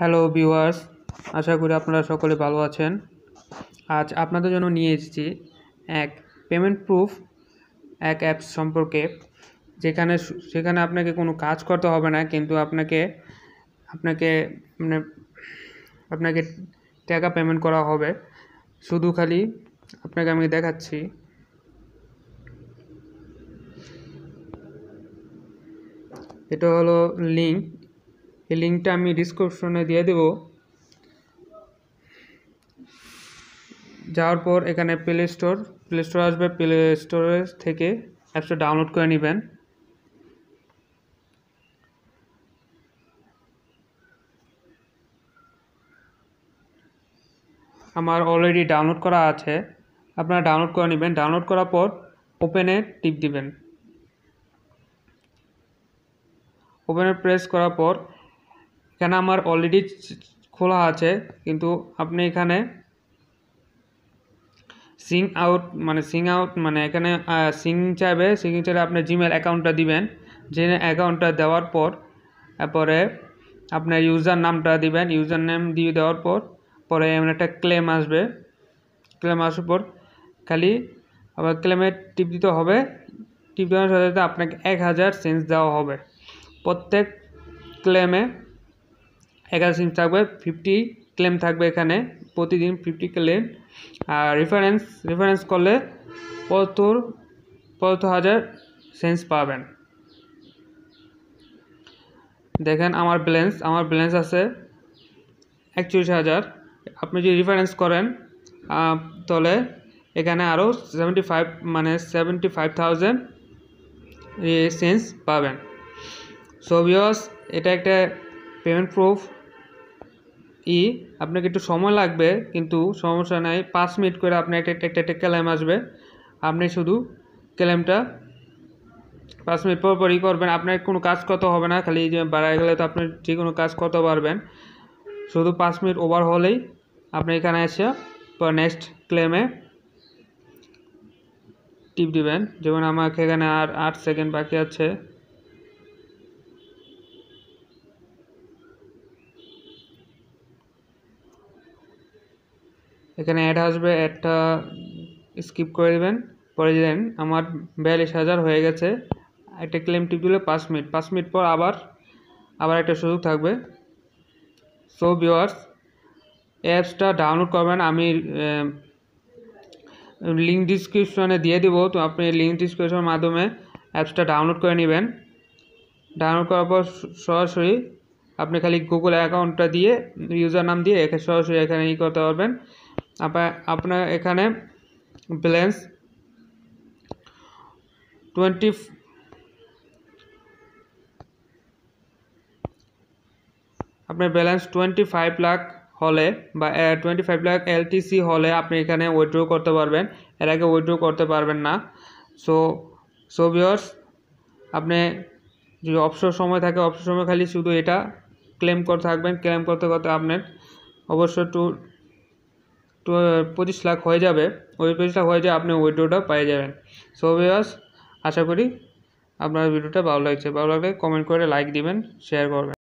hello viewers আশা করি আপনারা সকলে ভালো আছেন আজ আপনাদের জন্য নিয়ে এসেছি এক পেমেন্ট প্রুফ এক অ্যাপস সম্পর্কে যেখানে সেখানে আপনাকে কোনো কাজ করতে হবে না কিন্তু আপনাকে আপনাকে মানে আপনাকে টাকা পেমেন্ট করা হবে শুধু খালি আপনাকে আমি দেখাচ্ছি এটা হলো লিঙ্ক এই লিঙ্কটা আমি ডিসক্রিপশনে দিয়ে দেব যাওয়ার পর এখানে প্লে স্টোর প্লে স্টোর আসবে প্লে স্টোরে থেকে অ্যাপসটা ডাউনলোড করে নেবেন আমার অলরেডি ডাউনলোড করা আছে আপনারা ডাউনলোড করে নেবেন ডাউনলোড করার পর ওপেনে টিপ দিবেন ওপেনে প্রেস করার পর এখানে আমার অলরেডি খোলা আছে কিন্তু আপনি এখানে সিং আউট মানে সিং আউট মানে এখানে সিং চাইবে সিং চাইলে আপনি জিমেল অ্যাকাউন্টটা দিবেন যে অ্যাকাউন্টটা দেওয়ার পর তারপরে আপনার ইউজার নামটা দিবেন ইউজার নেম দিয়ে দেওয়ার পর পরে এমন একটা ক্লেম আসবে ক্লেম আসার পর খালি আবার ক্লেমে টিপ দিতে হবে টিপ দেওয়ার সাথে সাথে আপনাকে এক হাজার সেন্স দেওয়া হবে প্রত্যেক ক্লেমে এগারো সিম থাকবে ফিফটি ক্লেম থাকবে এখানে প্রতিদিন ফিফটি ক্লেম আর রেফারেন্স রেফারেন্স করলে পঁচাত্তর পঁচাত্তর হাজার সেন্স পাবেন দেখেন আমার ব্যালেন্স আমার ব্যালেন্স আছে একচল্লিশ হাজার আপনি যদি রেফারেন্স করেন তাহলে এখানে আরও সেভেন্টি ফাইভ মানে সেভেন্টি ফাইভ থাউজেন্ড সেন্স পাবেন সো ভিওস এটা একটা পেমেন্ট প্রুফ ই আপনাকে একটু সময় লাগবে কিন্তু সমস্যা নাই পাঁচ মিনিট করে আপনার একটা একটা একটা ক্লেম আসবে আপনি শুধু ক্লেমটা পাঁচ মিনিট পর পরই করবেন আপনার কোনো কাজ করতে হবে না খালি যে বাড়ায় গেলে তো আপনি যে কোনো কাজ করতে পারবেন শুধু পাঁচ মিনিট ওভার হলেই আপনি এখানে এসে পর নেক্সট ক্লেমে টিপ দিবেন যেমন আমাকে এখানে আর আট সেকেন্ড বাকি আছে এখানে অ্যাড আসবে অ্যাডটা স্কিপ করে দেবেন পরে দেন আমার বিয়াল্লিশ হাজার হয়ে গেছে একটা ক্লেম টিপ দিলে পাঁচ মিনিট পাঁচ মিনিট পর আবার আবার একটা সুযোগ থাকবে সো ভিওয়ার্স অ্যাপসটা ডাউনলোড করবেন আমি লিঙ্ক ডিসক্রিপশনে দিয়ে দেবো তো আপনি লিঙ্ক ডিসক্রিপশনের মাধ্যমে অ্যাপসটা ডাউনলোড করে নেবেন ডাউনলোড করার পর সরাসরি আপনি খালি গুগল অ্যাকাউন্টটা দিয়ে ইউজার নাম দিয়ে সরাসরি এখানে ই করতে পারবেন আপনার এখানে ব্যালেন্স টোয়েন্টি আপনার ব্যালেন্স টোয়েন্টি ফাইভ লাখ হলে বা টোয়েন্টি ফাইভ লাখ এলটিসি হলে আপনি এখানে উইথড্র করতে পারবেন এর আগে উইথড্র করতে পারবেন না সো সো বিয়ার্স আপনি যদি অবসর সময় থাকে অবসর সময় খালি শুধু এটা ক্লেম করতে থাকবেন ক্লেম করতে করতে আপনার অবশ্য টু পঁচিশ লাখ হয়ে যাবে ওই পঁচিশ লাখ হয়ে যাবে আপনি উইড্রোটা পেয়ে যাবেন সো বিয়াস আশা করি আপনার ভিডিওটা ভালো লাগছে ভালো লাগলে কমেন্ট করে লাইক দিবেন শেয়ার করবেন